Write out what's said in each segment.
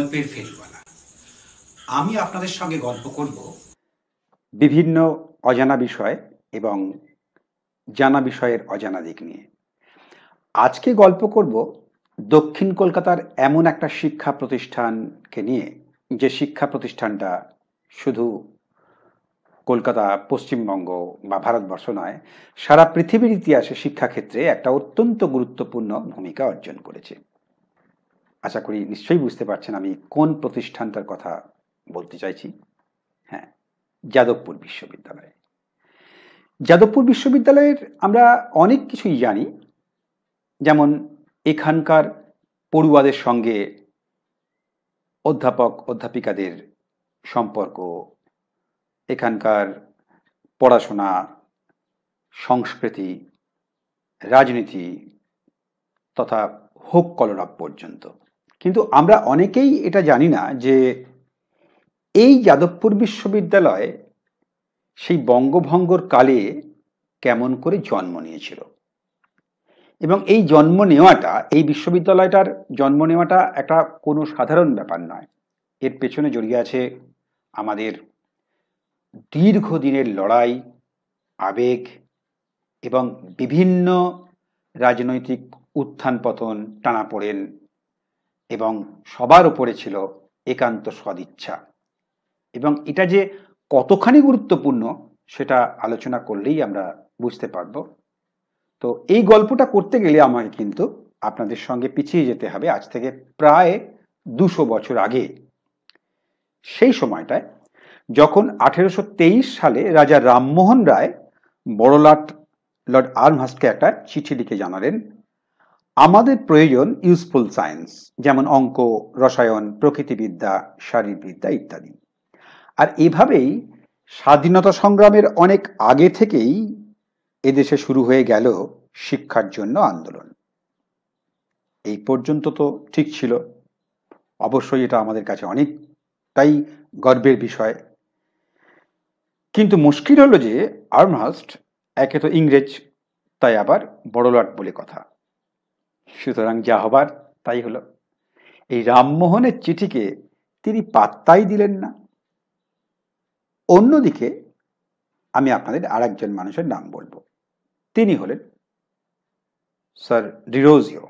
গল্পের ফেরিওয়ালা আমি আপনাদের সঙ্গে গল্প করব বিভিন্ন অজানা বিষয় এবং জানা বিষয়ের অজানা দিক নিয়ে আজকে গল্প করব দক্ষিণ কলকাতার এমন একটা শিক্ষা প্রতিষ্ঠানকে নিয়ে যে শিক্ষা প্রতিষ্ঠানটা শুধু কলকাতা পশ্চিমবঙ্গ বা ভারতবর্ষ নয় সারা পৃথিবীর ইতিহাসে শিক্ষাক্ষেত্রে একটা অত্যন্ত গুরুত্বপূর্ণ ভূমিকা অর্জন করেছে আশা করি নিশ্চয়ই বুঝতে পারছেন আমি কোন প্রতিষ্ঠানটার কথা বলতে চাইছি হ্যাঁ যাদবপুর বিশ্ববিদ্যালয় যাদবপুর বিশ্ববিদ্যালয়ের আমরা অনেক কিছুই জানি যেমন এখানকার পড়ুয়াদের সঙ্গে অধ্যাপক অধ্যাপিকাদের সম্পর্ক এখানকার পড়াশোনা সংস্কৃতি রাজনীতি তথা হোক কলরব পর্যন্ত কিন্তু আমরা অনেকেই এটা জানি না যে এই যাদবপুর বিশ্ববিদ্যালয়ে সেই বঙ্গভঙ্গর কালে কেমন করে জন্ম নিয়েছিল এবং এই জন্ম নেওয়াটা এই বিশ্ববিদ্যালয়টার জন্ম নেওয়াটা একটা কোনো সাধারণ ব্যাপার নয় এর পেছনে জড়িয়ে আছে আমাদের দীর্ঘদিনের লড়াই আবেগ এবং বিভিন্ন রাজনৈতিক উত্থান পতন টানাপোড়েন এবং সবার উপরে ছিল একান্ত সদিচ্ছা এবং এটা যে কতখানি গুরুত্বপূর্ণ সেটা আলোচনা করলেই আমরা বুঝতে পারব তো এই গল্পটা করতে গেলে আমাকে কিন্তু আপনাদের সঙ্গে পিছিয়ে যেতে হবে আজ থেকে প্রায় দুশো বছর আগে সেই সময়টায় যখন আঠেরোশো সালে রাজা রামমোহন রায় বড়লাট লর্ড আর্মহাস্টকে একটা চিঠি লিখে জানালেন আমাদের প্রয়োজন ইউজফুল সায়েন্স যেমন অঙ্ক রসায়ন প্রকৃতিবিদ্যা শারীরবিদ্যা ইত্যাদি আর এভাবেই স্বাধীনতা সংগ্রামের অনেক আগে থেকেই এদেশে শুরু হয়ে গেল শিক্ষার জন্য আন্দোলন এই পর্যন্ত তো ঠিক ছিল অবশ্যই এটা আমাদের কাছে অনেকটাই গর্বের বিষয় কিন্তু মুশকিল হলো যে আর্মহাস্ট একে তো ইংরেজ তাই আবার বড়লাট বলে কথা সুতরাং যা হবার তাই হলো এই রামমোহনের চিঠিকে তিনি পাত্তাই দিলেন না অন্যদিকে আমি আপনাদের আর একজন মানুষের নাম বলবো তিনি হলেন sir Derozio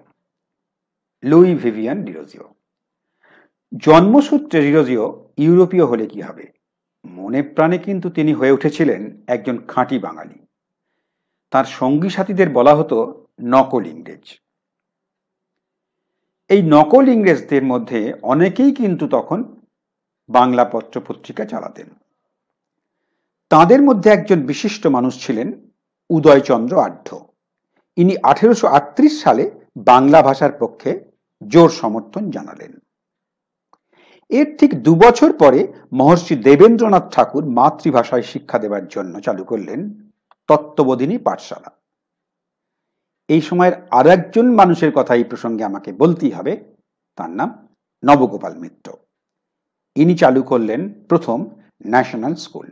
Louis Vivian Derozio জন্মসূত্রে ডিরোজিও ইউরোপীয় হলে কি হবে মনে প্রাণে কিন্তু তিনি হয়ে উঠেছিলেন একজন খাঁটি বাঙালি তার সঙ্গী সাথীদের বলা হতো নকল ইংরেজ এই নকল ইংরেজদের মধ্যে অনেকেই কিন্তু তখন বাংলা পত্র পত্রিকা চালাতেন তাদের মধ্যে একজন বিশিষ্ট মানুষ ছিলেন উদয়চন্দ্র আঢ্য ইনি আঠেরোশো সালে বাংলা ভাষার পক্ষে জোর সমর্থন জানালেন এর ঠিক দুবছর পরে মহর্ষি দেবেন্দ্রনাথ ঠাকুর মাতৃভাষায় শিক্ষা দেবার জন্য চালু করলেন তত্ত্ববোধিনী পাঠশালা এই সময়ের আর একজন মানুষের কথা এই প্রসঙ্গে আমাকে বলতেই হবে তার নাম নবগোপাল মিত্র ইনি চালু করলেন প্রথম ন্যাশনাল স্কুল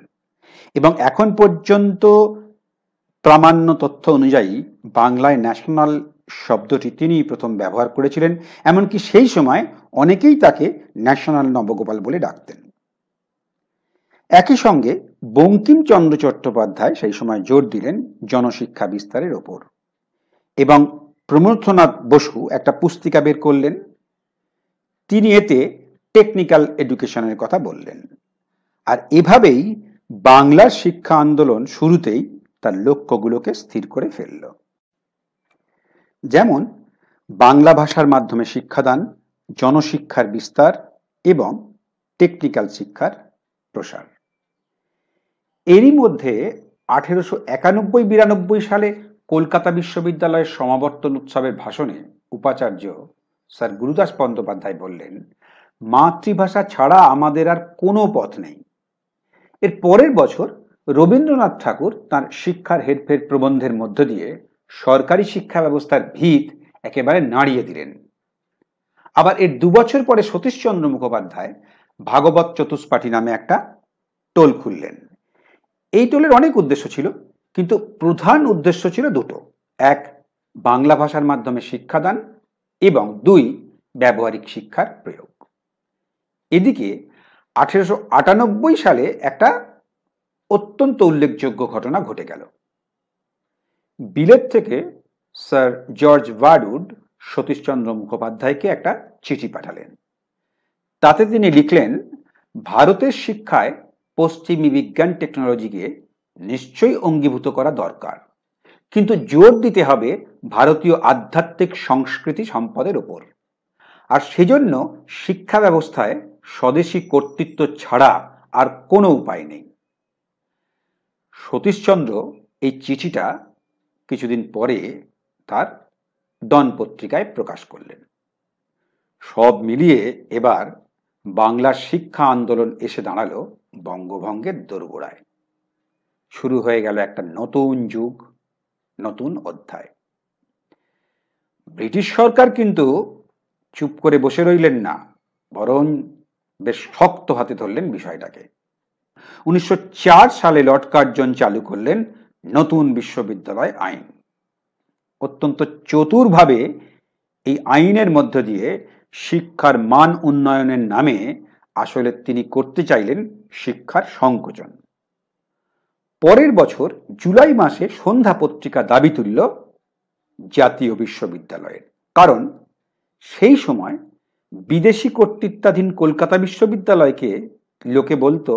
এবং এখন পর্যন্ত প্রামাণ্য তথ্য অনুযায়ী বাংলায় ন্যাশনাল শব্দটি তিনি প্রথম ব্যবহার করেছিলেন এমনকি সেই সময় অনেকেই তাকে ন্যাশনাল নবগোপাল বলে ডাকতেন একই সঙ্গে বঙ্কিমচন্দ্র চট্টোপাধ্যায় সেই সময় জোর দিলেন জনশিক্ষা বিস্তারের ওপর এবং প্রমথনাথ বসু একটা পুস্তিকা বের করলেন তিনি এতে টেকনিক্যাল এডুকেশনের কথা বললেন আর এভাবেই বাংলার শিক্ষা আন্দোলন শুরুতেই তার লক্ষ্যগুলোকে স্থির করে ফেলল যেমন বাংলা ভাষার মাধ্যমে শিক্ষাদান জনশিক্ষার বিস্তার এবং টেকনিক্যাল শিক্ষার প্রসার এরই মধ্যে আঠেরোশো একানব্বই বিরানব্বই সালে কলকাতা বিশ্ববিদ্যালয়ের সমাবর্তন উৎসবের ভাষণে উপাচার্য স্যার গুরুদাস বন্দ্যোপাধ্যায় বললেন মাতৃভাষা ছাড়া আমাদের আর কোনো পথ নেই এর পরের বছর রবীন্দ্রনাথ ঠাকুর তার শিক্ষার হেরফের প্রবন্ধের মধ্য দিয়ে সরকারি শিক্ষা ব্যবস্থার ভিত একেবারে নাড়িয়ে দিলেন আবার এর দুবছর পরে সতীশচন্দ্র মুখোপাধ্যায় ভাগবত চতুষ্পাঠী নামে একটা টোল খুললেন এই টোলের অনেক উদ্দেশ্য ছিল কিন্তু প্রধান উদ্দেশ্য ছিল দুটো এক বাংলা ভাষার মাধ্যমে শিক্ষাদান এবং দুই ব্যবহারিক শিক্ষার প্রয়োগ এদিকে আঠেরোশো সালে একটা অত্যন্ত উল্লেখযোগ্য ঘটনা ঘটে গেল বিলেত থেকে স্যার জর্জ ওয়ার্ডউড সতীশচন্দ্র মুখোপাধ্যায়কে একটা চিঠি পাঠালেন তাতে তিনি লিখলেন ভারতের শিক্ষায় পশ্চিমী বিজ্ঞান টেকনোলজিকে নিশ্চয়ই অঙ্গীভূত করা দরকার কিন্তু জোর দিতে হবে ভারতীয় আধ্যাত্মিক সংস্কৃতি সম্পদের ওপর আর সেজন্য শিক্ষা ব্যবস্থায় স্বদেশী কর্তৃত্ব ছাড়া আর কোনো উপায় নেই সতীশচন্দ্র এই চিঠিটা কিছুদিন পরে তার দন পত্রিকায় প্রকাশ করলেন সব মিলিয়ে এবার বাংলার শিক্ষা আন্দোলন এসে দাঁড়ালো বঙ্গভঙ্গের দোরগোড়ায় শুরু হয়ে গেল একটা নতুন যুগ নতুন অধ্যায় ব্রিটিশ সরকার কিন্তু চুপ করে বসে রইলেন না বরং বেশ শক্ত হাতে ধরলেন বিষয়টাকে উনিশশো সালে লর্ড কার্জন চালু করলেন নতুন বিশ্ববিদ্যালয় আইন অত্যন্ত চতুরভাবে এই আইনের মধ্য দিয়ে শিক্ষার মান উন্নয়নের নামে আসলে তিনি করতে চাইলেন শিক্ষার সংকোচন পরের বছর জুলাই মাসে সন্ধ্যা পত্রিকা দাবি তুলল জাতীয় বিশ্ববিদ্যালয়ের কারণ সেই সময় বিদেশি কর্তৃত্বাধীন কলকাতা বিশ্ববিদ্যালয়কে লোকে বলতো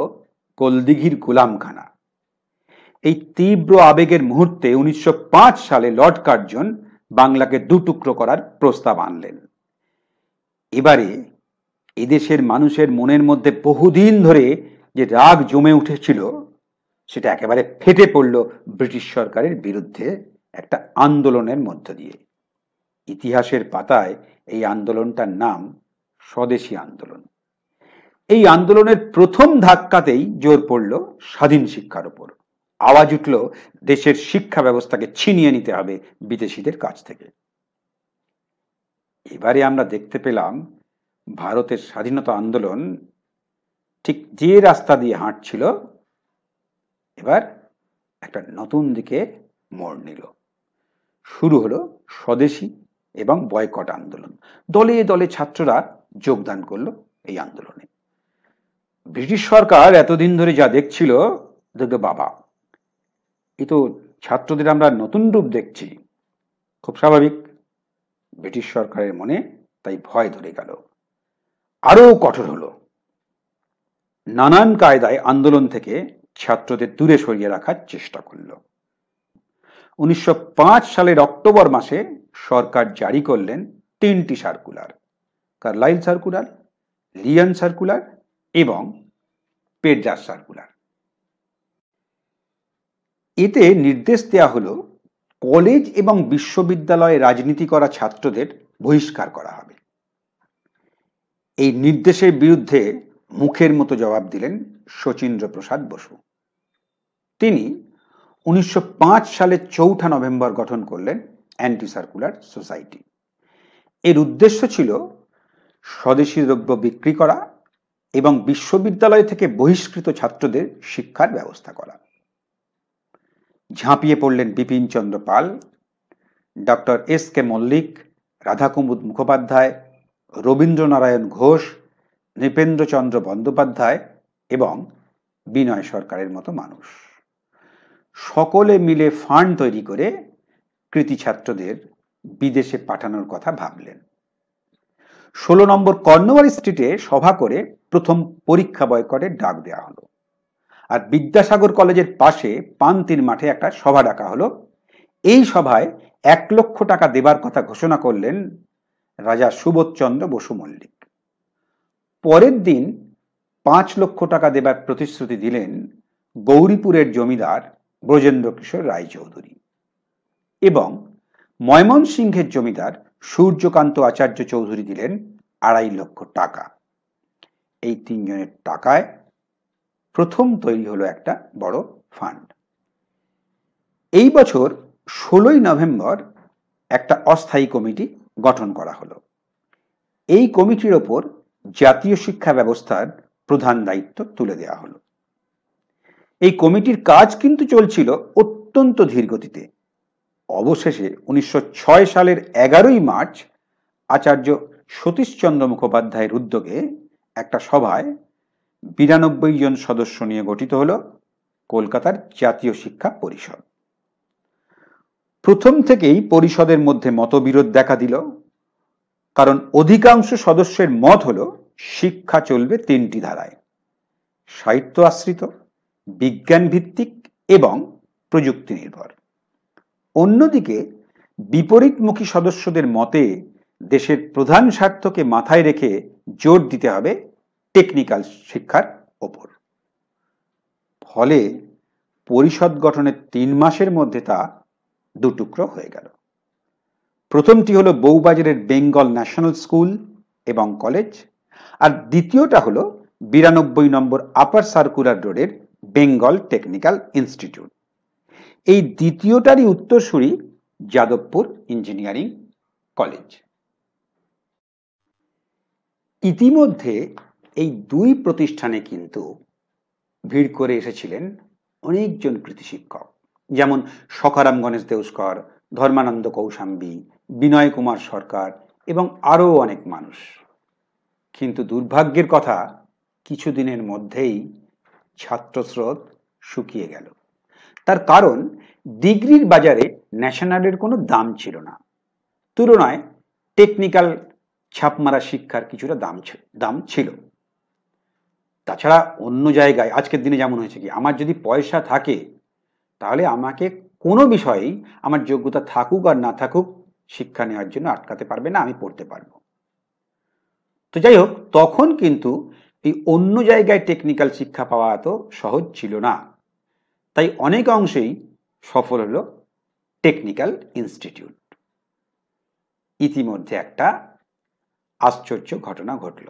কলদিঘির গোলামখানা এই তীব্র আবেগের মুহূর্তে উনিশশো সালে লর্ড কার্জন বাংলাকে দুটুকরো করার প্রস্তাব আনলেন এবারে এদেশের মানুষের মনের মধ্যে বহুদিন ধরে যে রাগ জমে উঠেছিল সেটা একেবারে ফেটে পড়ল ব্রিটিশ সরকারের বিরুদ্ধে একটা আন্দোলনের মধ্য দিয়ে ইতিহাসের পাতায় এই আন্দোলনটার নাম স্বদেশী আন্দোলন এই আন্দোলনের প্রথম ধাক্কাতেই জোর পড়ল স্বাধীন শিক্ষার ওপর আওয়াজ উঠল দেশের শিক্ষা ব্যবস্থাকে ছিনিয়ে নিতে হবে বিদেশিদের কাছ থেকে এবারে আমরা দেখতে পেলাম ভারতের স্বাধীনতা আন্দোলন ঠিক যে রাস্তা দিয়ে হাঁটছিল এবার একটা নতুন দিকে মোড় নিল শুরু হলো স্বদেশী এবং বয়কট আন্দোলন দলে দলে ছাত্ররা যোগদান করল এই আন্দোলনে ব্রিটিশ সরকার এতদিন ধরে যা দেখছিল দেখবে বাবা এ তো ছাত্রদের আমরা নতুন রূপ দেখছি খুব স্বাভাবিক ব্রিটিশ সরকারের মনে তাই ভয় ধরে গেল আরও কঠোর হলো নানান কায়দায় আন্দোলন থেকে ছাত্রদের দূরে সরিয়ে রাখার চেষ্টা করল উনিশশো সালের অক্টোবর মাসে সরকার জারি করলেন তিনটি circular Carlile circular Lyon circular এবং পেডজার সার্কুলার এতে নির্দেশ দেয়া হলো কলেজ এবং বিশ্ববিদ্যালয়ে রাজনীতি করা ছাত্রদের বহিষ্কার করা হবে এই নির্দেশের বিরুদ্ধে মুখের মতো জবাব দিলেন শচীন্দ্র প্রসাদ বসু তিনি উনিশশো সালে চৌঠা নভেম্বর গঠন করলেন অ্যান্টি সার্কুলার সোসাইটি এর উদ্দেশ্য ছিল স্বদেশী দ্রব্য বিক্রি করা এবং বিশ্ববিদ্যালয় থেকে বহিষ্কৃত ছাত্রদের শিক্ষার ব্যবস্থা করা ঝাঁপিয়ে পড়লেন Bipin Chandra Pal doctor S K Mallick Radhakumud Mukhopadhyay Rabindranarayan Ghosh Nripendrachandra Bandyopadhyay এবং বিনয় সরকারের মতো মানুষ সকলে মিলে ফান্ড তৈরি করে কৃতি ছাত্রদের বিদেশে পাঠানোর কথা ভাবলেন ষোলো নম্বর কর্ণবাড়ি স্ট্রিটে সভা করে প্রথম পরীক্ষা বয়কটে ডাক দেওয়া হলো আর বিদ্যাসাগর কলেজের পাশে পান্তির মাঠে একটা সভা ডাকা হলো এই সভায় এক লক্ষ টাকা দেবার কথা ঘোষণা করলেন রাজা সুবোধচন্দ্র বসু মল্লিক পরের দিন পাঁচ লক্ষ টাকা দেবার প্রতিশ্রুতি দিলেন গৌরীপুরের জমিদার ব্রজেন্দ্র কিশোর রায়চৌধুরী এবং ময়মনসিংহের জমিদার সূর্যকান্ত আচার্য চৌধুরী দিলেন আড়াই লক্ষ টাকা এই তিনজনের টাকায় প্রথম তৈরি হলো একটা বড় ফান্ড এই বছর ষোলোই নভেম্বর একটা অস্থায়ী কমিটি গঠন করা হলো এই কমিটির ওপর জাতীয় শিক্ষা ব্যবস্থার প্রধান দায়িত্ব তুলে দেওয়া হলো এই কমিটির কাজ কিন্তু চলছিল অত্যন্ত ধীরগতিতে অবশেষে উনিশশো সালের এগারোই মার্চ আচার্য সতীশচন্দ্র মুখোপাধ্যায়ের উদ্যোগে একটা সভায় বিরানব্বই জন সদস্য নিয়ে গঠিত হল কলকাতার জাতীয় শিক্ষা পরিষদ প্রথম থেকেই পরিষদের মধ্যে মতবিরোধ দেখা দিল কারণ অধিকাংশ সদস্যের মত হল শিক্ষা চলবে তিনটি ধারায় সাহিত্য আশ্রিত বিজ্ঞান ভিত্তিক এবং প্রযুক্তি নির্ভর অন্যদিকে বিপরীতমুখী সদস্যদের মতে দেশের প্রধান স্বার্থকে মাথায় রেখে জোর দিতে হবে টেকনিক্যাল শিক্ষার ওপর ফলে পরিষদ গঠনের তিন মাসের মধ্যে তা দুটুকরো হয়ে গেল প্রথমটি হলো বউবাজারের বেঙ্গল ন্যাশনাল স্কুল এবং কলেজ আর দ্বিতীয়টা হলো বিরানব্বই নম্বর আপার সার্কুলার রোডের বেঙ্গল টেকনিক্যাল ইনস্টিটিউট এই দ্বিতীয়টারই উত্তরসূরি যাদবপুর ইঞ্জিনিয়ারিং কলেজ ইতিমধ্যে এই দুই প্রতিষ্ঠানে কিন্তু ভিড় করে এসেছিলেন অনেকজন কৃতি শিক্ষক যেমন সখারাম গণেশ দেউস্কর ধর্মানন্দ কৌশাম্বী বিনয় কুমার সরকার এবং আরও অনেক মানুষ কিন্তু দুর্ভাগ্যের কথা কিছুদিনের মধ্যেই ছাত্রস্রোত শুকিয়ে গেল তার কারণ ডিগ্রির বাজারে ন্যাশনালের কোনো দাম ছিল না তুলনায় টেকনিক্যাল ছাপমারা শিক্ষার কিছুটা দাম দাম ছিল তাছাড়া অন্য জায়গায় আজকের দিনে যেমন হয়েছে কি আমার যদি পয়সা থাকে তাহলে আমাকে কোনো বিষয়েই আমার যোগ্যতা থাকুক আর না থাকুক শিক্ষা নেওয়ার জন্য আটকাতে পারবে না আমি পড়তে পারবো তো যাই হোক তখন কিন্তু এই অন্য জায়গায় টেকনিক্যাল শিক্ষা পাওয়া এত সহজ ছিল না তাই অনেক অংশেই সফল হলো টেকনিক্যাল ইনস্টিটিউট ইতিমধ্যে একটা আশ্চর্য ঘটনা ঘটল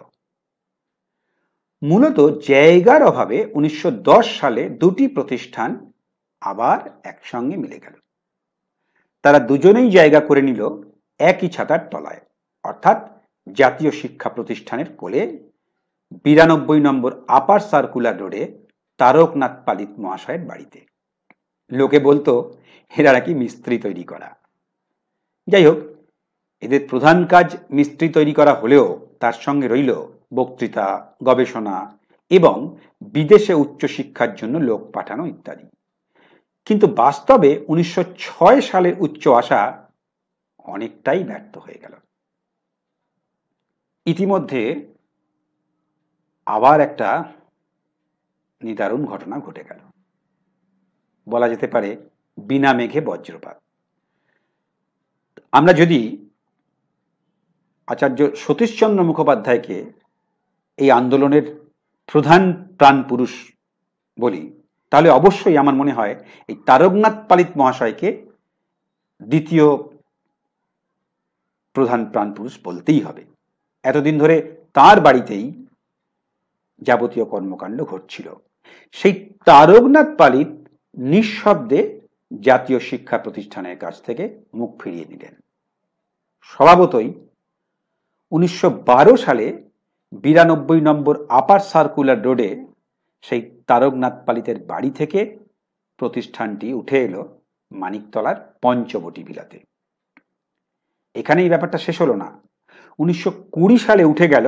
মূলত জায়গার অভাবে উনিশশো সালে দুটি প্রতিষ্ঠান আবার একসঙ্গে মিলে গেল তারা দুজনেই জায়গা করে নিল একই ছাতার তলায় অর্থাৎ জাতীয় শিক্ষা প্রতিষ্ঠানের কোলে বিরানব্বই নম্বর আপার সার্কুলার রোডে তারকনাথ পালিত মহাশয়ের বাড়িতে লোকে বলতো এরা নাকি মিস্ত্রি তৈরি করা যাই হোক এদের প্রধান কাজ মিস্ত্রি তৈরি করা হলেও তার সঙ্গে রইল বক্তৃতা গবেষণা এবং বিদেশে উচ্চশিক্ষার জন্য লোক পাঠানো ইত্যাদি কিন্তু বাস্তবে উনিশশো সালের উচ্চ আশা অনেকটাই ব্যর্থ হয়ে গেল ইতিমধ্যে আবার একটা নিদারুণ ঘটনা ঘটে গেল বলা যেতে পারে বিনা মেঘে বজ্রপাত আমরা যদি আচার্য সতীশচন্দ্র মুখোপাধ্যায়কে এই আন্দোলনের প্রধান প্রাণ পুরুষ বলি তাহলে অবশ্যই আমার মনে হয় এই তারকনাথ পালিত মহাশয়কে দ্বিতীয় প্রধান প্রাণপুরুষ বলতেই হবে এতদিন ধরে তার বাড়িতেই যাবতীয় কর্মকাণ্ড ঘটছিল সেই তারকনাথ পালিত নিঃশব্দে জাতীয় শিক্ষা প্রতিষ্ঠানের কাছ থেকে মুখ ফিরিয়ে নিলেন স্বভাবতই উনিশশো সালে বিরানব্বই নম্বর আপার সার্কুলার রোডে সেই তারকনাথ পালিতের বাড়ি থেকে প্রতিষ্ঠানটি উঠে এলো মানিকতলার পঞ্চবটি ভিলাতে এখানে এই ব্যাপারটা শেষ হলো না উনিশশো সালে উঠে গেল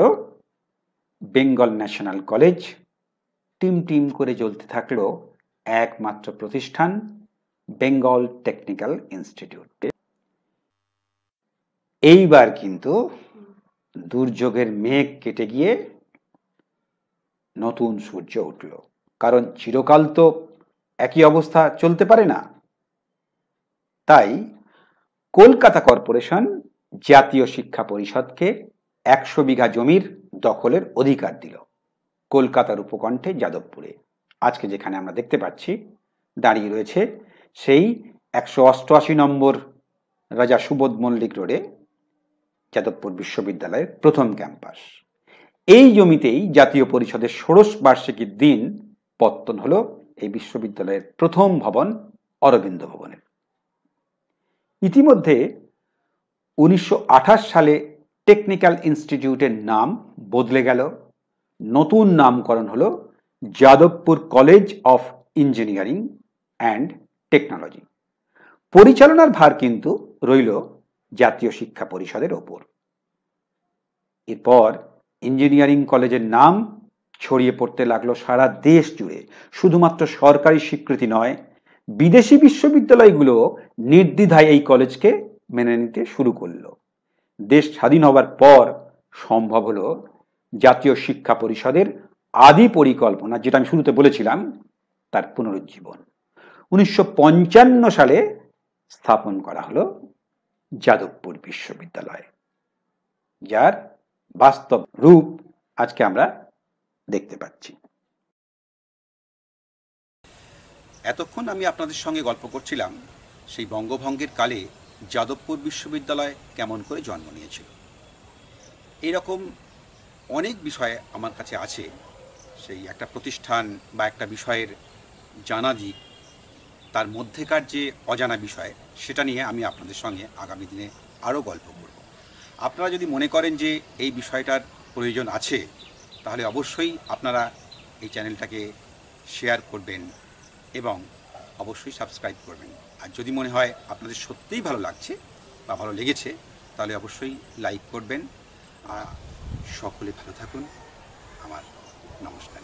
Bengal national college team team করে চলতে থাকলো একমাত্র প্রতিষ্ঠান বেঙ্গল টেকনিক্যাল ইনস্টিটিউট এইবার কিন্তু দুর্যোগের মেঘ কেটে গিয়ে নতুন সূর্য উঠল কারণ চিরকাল তো একই অবস্থা চলতে পারে না তাই কলকাতা কর্পোরেশন জাতীয় শিক্ষা পরিষদকে একশো বিঘা জমির দখলের অধিকার দিল কলকাতার উপকণ্ঠে যাদবপুরে আজকে যেখানে আমরা দেখতে পাচ্ছি দাঁড়িয়ে রয়েছে সেই একশো অষ্টআশি নম্বর রাজা সুবোধ মল্লিক রোডে যাদবপুর বিশ্ববিদ্যালয়ের প্রথম ক্যাম্পাস এই জমিতেই জাতীয় পরিষদের ষোড়শ বার্ষিকীর দিন পত্তন হলো এই বিশ্ববিদ্যালয়ের প্রথম ভবন অরবিন্দ ভবনের ইতিমধ্যে উনিশশো সালে টেকনিক্যাল ইনস্টিটিউটের নাম বদলে গেল নতুন নামকরণ হলো Jadavpur college of engineering and technology পরিচালনার ভার কিন্তু রইল জাতীয় শিক্ষা পরিষদের ওপর এরপর ইঞ্জিনিয়ারিং কলেজের নাম ছড়িয়ে পড়তে লাগলো সারা দেশ জুড়ে শুধুমাত্র সরকারি স্বীকৃতি নয় বিদেশি বিশ্ববিদ্যালয়গুলো নির্দ্বিধায় এই কলেজকে মেনে নিতে শুরু করলো দেশ স্বাধীন হবার পর সম্ভব হলো জাতীয় শিক্ষা পরিষদের আদি পরিকল্পনা যেটা আমি শুরুতে বলেছিলাম তার পুনরুজ্জীবন উনিশশো সালে স্থাপন করা হলো যাদবপুর বিশ্ববিদ্যালয় যার বাস্তব রূপ আজকে আমরা দেখতে পাচ্ছি এতক্ষণ আমি আপনাদের সঙ্গে গল্প করছিলাম সেই বঙ্গভঙ্গের কালে যাদবপুর বিশ্ববিদ্যালয় কেমন করে জন্ম নিয়েছিল এরকম অনেক বিষয় আমার কাছে আছে সেই একটা প্রতিষ্ঠান বা একটা বিষয়ের জানা দিক তার মধ্যেকার যে অজানা বিষয় সেটা নিয়ে আমি আপনাদের সঙ্গে আগামী দিনে আরও গল্প করব আপনারা যদি মনে করেন যে এই বিষয়টার প্রয়োজন আছে তাহলে অবশ্যই আপনারা এই চ্যানেলটাকে শেয়ার করবেন এবং অবশ্যই সাবস্ক্রাইব করবেন আর যদি মনে হয় আপনাদের সত্যিই ভালো লাগছে বা ভালো লেগেছে তাহলে অবশ্যই লাইক করবেন আর সকলে ভালো থাকুন আমার নমস্কার